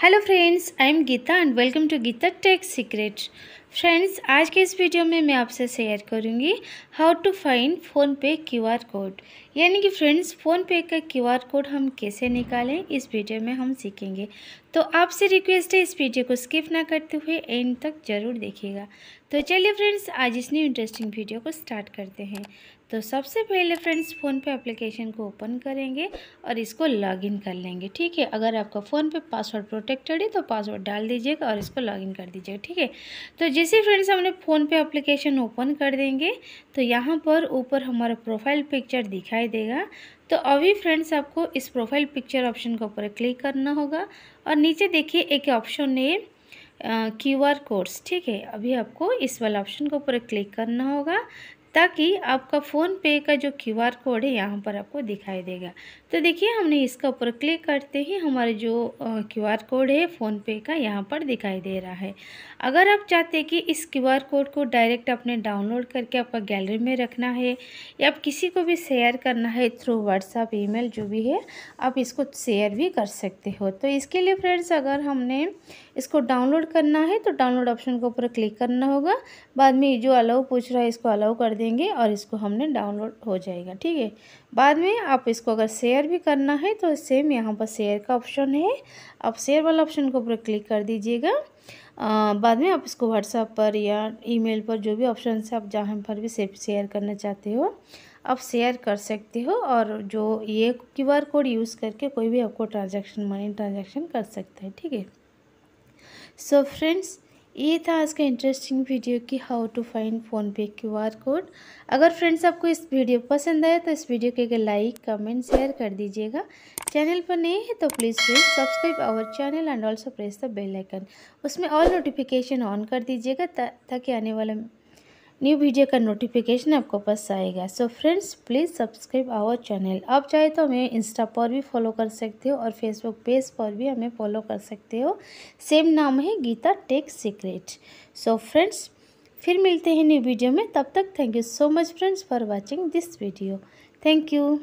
Hello friends, I am Geeta and welcome to Geeta Tech Secret. Friends आज के इस video में मैं आपसे शेयर करूंगी how to find PhonePe QR code यानी कि फ्रेंड्स फ़ोन पे का क्यूआर कोड हम कैसे निकालें इस वीडियो में हम सीखेंगे तो आपसे रिक्वेस्ट है इस वीडियो को स्किप ना करते हुए एंड तक ज़रूर देखिएगा तो चलिए फ्रेंड्स आज इस न्यू इंटरेस्टिंग वीडियो को स्टार्ट करते हैं तो सबसे पहले फ्रेंड्स फ़ोन पे एप्लीकेशन को ओपन करेंगे और इसको लॉगिन कर लेंगे ठीक है अगर आपका फ़ोन पे पासवर्ड प्रोटेक्टेड है तो पासवर्ड डाल दीजिएगा और इसको लॉगिन कर दीजिएगा ठीक है तो जैसे फ्रेंड्स हमने फ़ोन पे एप्लीकेशन ओपन कर देंगे तो यहाँ पर ऊपर हमारा प्रोफाइल पिक्चर दिखाई देगा तो अभी फ्रेंड्स आपको इस प्रोफाइल पिक्चर ऑप्शन के ऊपर क्लिक करना होगा और नीचे देखिए एक ऑप्शन है क्यू आर कोड्स ठीक है अभी आपको इस वाला ऑप्शन के ऊपर क्लिक करना होगा ताकि आपका फ़ोन पे का जो क्यू आर कोड है यहाँ पर आपको दिखाई देगा तो देखिए हमने इसका ऊपर क्लिक करते ही हमारे जो क्यू आर कोड है फ़ोन पे का यहाँ पर दिखाई दे रहा है अगर आप चाहते हैं कि इस क्यू आर कोड को डायरेक्ट आपने डाउनलोड करके आपका गैलरी में रखना है या आप किसी को भी शेयर करना है थ्रू व्हाट्सअप ईमेल जो भी है आप इसको शेयर भी कर सकते हो तो इसके लिए फ्रेंड्स अगर हमने इसको डाउनलोड करना है तो डाउनलोड ऑप्शन के ऊपर क्लिक करना होगा बाद में जो अलाउ पूछ रहा है इसको अलाउ कर देंगे और इसको हमने डाउनलोड हो जाएगा ठीक है बाद में आप इसको अगर शेयर भी करना है तो सेम यहाँ पर शेयर का ऑप्शन है आप शेयर वाला ऑप्शन को ऊपर क्लिक कर दीजिएगा बाद में आप इसको व्हाट्सएप पर या ईमेल पर जो भी ऑप्शन है आप जहाँ पर भी शेयर करना चाहते हो आप शेयर कर सकते हो और जो ये क्यू आर कोड यूज़ करके कोई भी आपको ट्रांजेक्शन मनी ट्रांजेक्शन कर सकता है ठीक है सो फ्रेंड्स ये था आज का इंटरेस्टिंग वीडियो कि how to find PhonePe Q R code अगर फ्रेंड्स आपको इस वीडियो पसंद आए तो इस वीडियो के लाइक कमेंट शेयर कर दीजिएगा चैनल पर नए हैं तो please friends subscribe our channel and also press the bell icon उसमें ऑल नोटिफिकेशन ऑन कर दीजिएगा ताकि आने वाला न्यू वीडियो का नोटिफिकेशन आपको पास आएगा so friends please subscribe our channel आप चाहे तो हमें इंस्टा पर भी फॉलो कर सकते हो और फेसबुक पेज पर भी हमें फॉलो कर सकते हो सेम नाम है Geeta Tech Secret so friends फिर मिलते हैं न्यू वीडियो में तब तक thank you so much friends for watching this video thank you